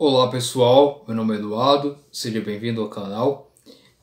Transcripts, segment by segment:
Olá pessoal, meu nome é Eduardo, seja bem-vindo ao canal.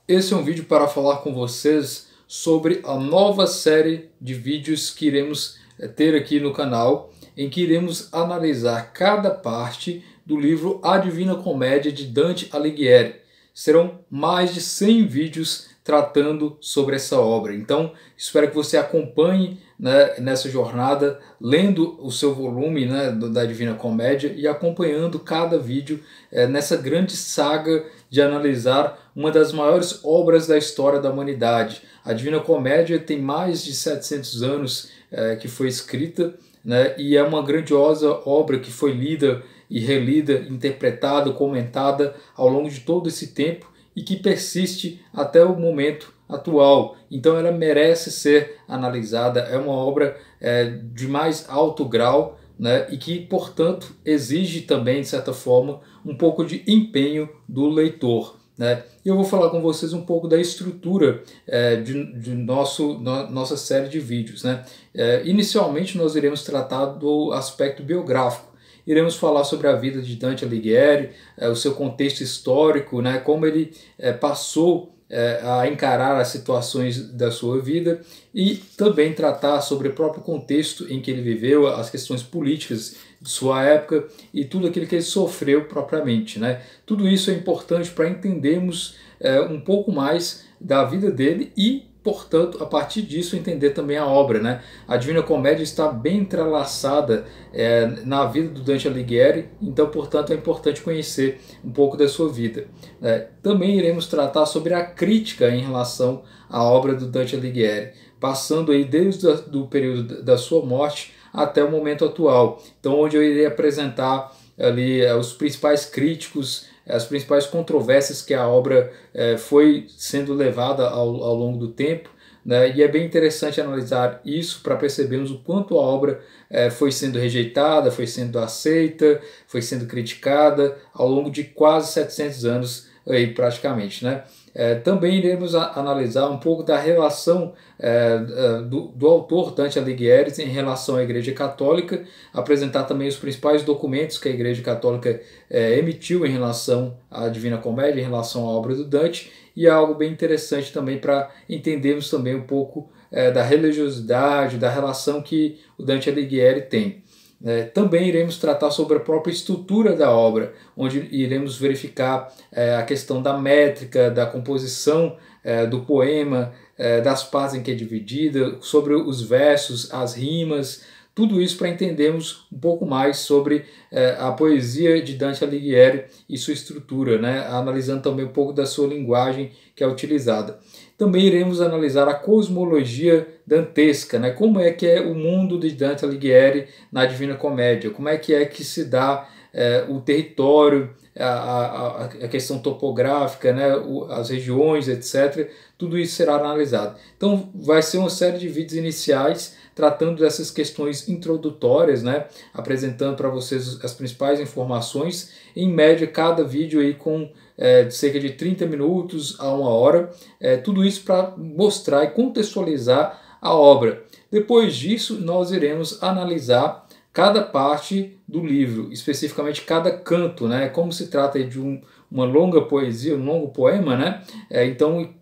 Esse é um vídeo para falar com vocês sobre a nova série de vídeos que iremos eh, ter aqui no canal, em que iremos analisar cada parte do livro A Divina Comédia de Dante Alighieri. Serão mais de 100 vídeos tratando sobre essa obra. Então, espero que você acompanhe né, nessa jornada, lendo o seu volume né, da Divina Comédia e acompanhando cada vídeo é, nessa grande saga de analisar uma das maiores obras da história da humanidade. A Divina Comédia tem mais de 700 anos é, que foi escrita né, e é uma grandiosa obra que foi lida e relida, interpretada, comentada ao longo de todo esse tempo e que persiste até o momento atual. Então ela merece ser analisada, é uma obra é, de mais alto grau né, e que, portanto, exige também, de certa forma, um pouco de empenho do leitor. Né? E eu vou falar com vocês um pouco da estrutura é, de, de, nosso, no, nossa série de vídeos. Né? É, inicialmente, nós iremos tratar do aspecto biográfico, iremos falar sobre a vida de Dante Alighieri, eh, o seu contexto histórico, né, como ele eh, passou eh, a encarar as situações da sua vida e também tratar sobre o próprio contexto em que ele viveu, as questões políticas de sua época e tudo aquilo que ele sofreu propriamente. Né? Tudo isso é importante para entendermos é, um pouco mais da vida dele e portanto, a partir disso, entender também a obra. Né? A Divina Comédia está bem entrelaçada é, na vida do Dante Alighieri, então, portanto, é importante conhecer um pouco da sua vida. É, também iremos tratar sobre a crítica em relação à obra do Dante Alighieri, passando aí desde o período da sua morte até o momento atual. Então, onde eu irei apresentar ali é, os principais críticos é, as principais controvérsias que a obra é, foi sendo levada ao, ao longo do tempo. Né? E é bem interessante analisar isso para percebermos o quanto a obra é, foi sendo rejeitada, foi sendo aceita, foi sendo criticada ao longo de quase 700 anos aí praticamente, né? É, também iremos a, analisar um pouco da relação é, é, do, do, autor Dante Alighieri em relação à Igreja Católica, apresentar também os principais documentos que a Igreja Católica é, emitiu em relação à Divina Comédia, em relação à obra do Dante, e é algo bem interessante também para entendermos também um pouco é, da religiosidade, da relação que o Dante Alighieri tem. É, também iremos tratar sobre a própria estrutura da obra, onde iremos verificar é, a questão da métrica, da composição é, do poema, é, das partes em que é dividida, sobre os versos, as rimas, tudo isso para entendermos um pouco mais sobre é, a poesia de Dante Alighieri e sua estrutura, né? analisando também um pouco da sua linguagem que é utilizada. Também iremos analisar a cosmologia dantesca, né? como é que é o mundo de Dante Alighieri na Divina Comédia, como é que é que se dá é, o território, a, a, a, questão topográfica, né, as regiões, etc. Tudo isso será analisado. Então, vai ser uma série de vídeos iniciais tratando dessas questões introdutórias, né? apresentando para vocês as principais informações. Em média, cada vídeo aí com é, cerca de 30 minutos a uma hora, é, tudo isso para mostrar e contextualizar a obra. Depois disso, nós iremos analisar cada parte do livro, especificamente cada canto, né? Como se trata de um, uma longa poesia, um longo poema, né? É, então,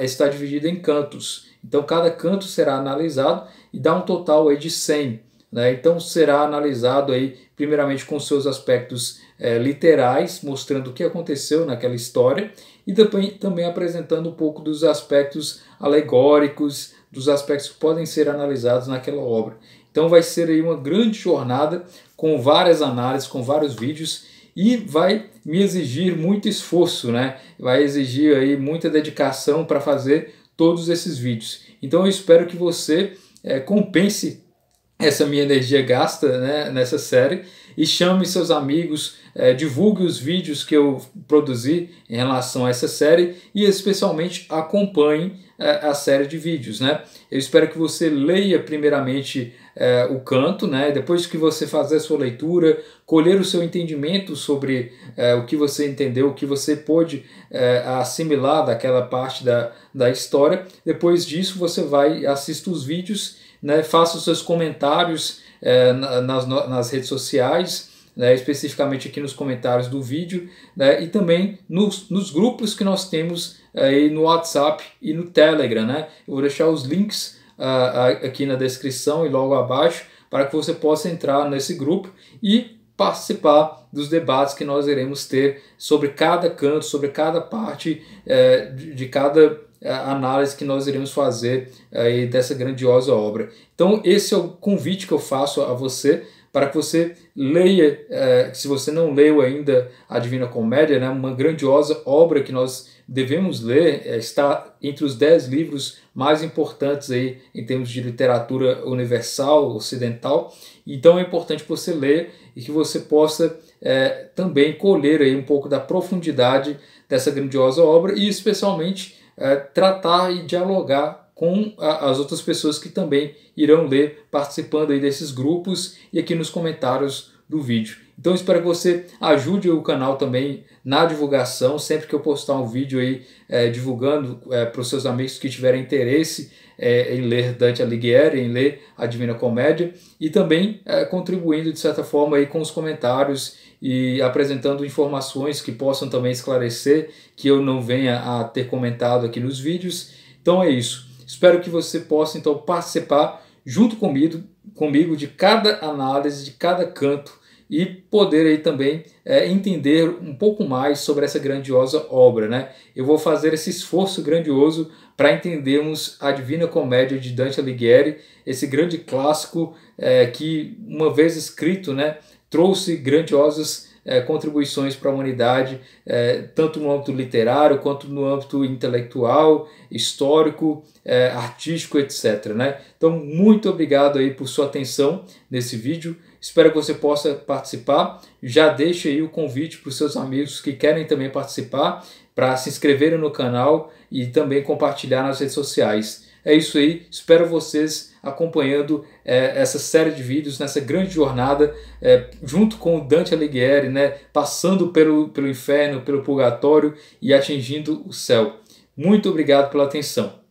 está dividido em cantos. Então, cada canto será analisado e dá um total aí de 100. Né? Então, será analisado aí, primeiramente, com seus aspectos é, literais, mostrando o que aconteceu naquela história, e também, também apresentando um pouco dos aspectos alegóricos, dos aspectos que podem ser analisados naquela obra. Então, vai ser aí uma grande jornada com várias análises, com vários vídeos e vai me exigir muito esforço, né? Vai exigir aí muita dedicação para fazer todos esses vídeos. Então eu espero que você é, compense essa minha energia gasta né, nessa série e chame seus amigos, é, divulgue os vídeos que eu produzi em relação a essa série e especialmente acompanhe é, a série de vídeos, né? Eu espero que você leia primeiramente é, o canto, né? Depois que você fazer a sua leitura, colher o seu entendimento sobre é, o que você entendeu, o que você pôde é, assimilar daquela parte da, da história. Depois disso, você vai assistir os vídeos, né? Faça os seus comentários é, nas, nas redes sociais né, especificamente aqui nos comentários do vídeo, né, e também nos, nos, grupos que nós temos é, aí no WhatsApp e no Telegram. Né? Eu vou deixar os links uh, aqui na descrição e logo abaixo para que você possa entrar nesse grupo e participar dos debates que nós iremos ter sobre cada canto, sobre cada parte é, de, cada é, análise que nós iremos fazer aí dessa grandiosa obra. Então, esse é o convite que eu faço a você para que você leia, é, se você não leu ainda a Divina Comédia, né, uma grandiosa obra que nós devemos ler, é, está entre os dez livros mais importantes aí em termos de literatura universal, ocidental. Então é importante você ler e que você possa é, também colher aí um pouco da profundidade dessa grandiosa obra e especialmente tratar e dialogar com a, as outras pessoas que também irão ler participando aí desses grupos e aqui nos comentários do vídeo. Então espero que você ajude o canal também na divulgação, sempre que eu postar um vídeo aí é, divulgando é, para os seus amigos que tiverem interesse é, em ler Dante Alighieri, em ler a Divina Comédia e também contribuindo de certa forma aí com os comentários e apresentando informações que possam também esclarecer que eu não venha a ter comentado aqui nos vídeos. Então é isso. Espero que você possa então participar junto comigo, comigo de cada análise, de cada canto e poder aí também é, entender um pouco mais sobre essa grandiosa obra, né? Eu vou fazer esse esforço grandioso para entendermos a Divina Comédia de Dante Alighieri, esse grande clássico é, que uma vez escrito, né, trouxe grandiosas é, contribuições para a humanidade, é, tanto no âmbito literário quanto no âmbito intelectual, histórico, é, artístico, etc. Né? Então, muito obrigado aí por sua atenção nesse vídeo. Espero que você possa participar. Já deixe aí o convite para os seus amigos que querem também participar para se inscreverem no canal e também compartilhar nas redes sociais. É isso aí, espero vocês acompanhando é, essa série de vídeos nessa grande jornada, é, junto com o Dante Alighieri, né, passando pelo, pelo inferno, pelo purgatório e atingindo o céu. Muito obrigado pela atenção.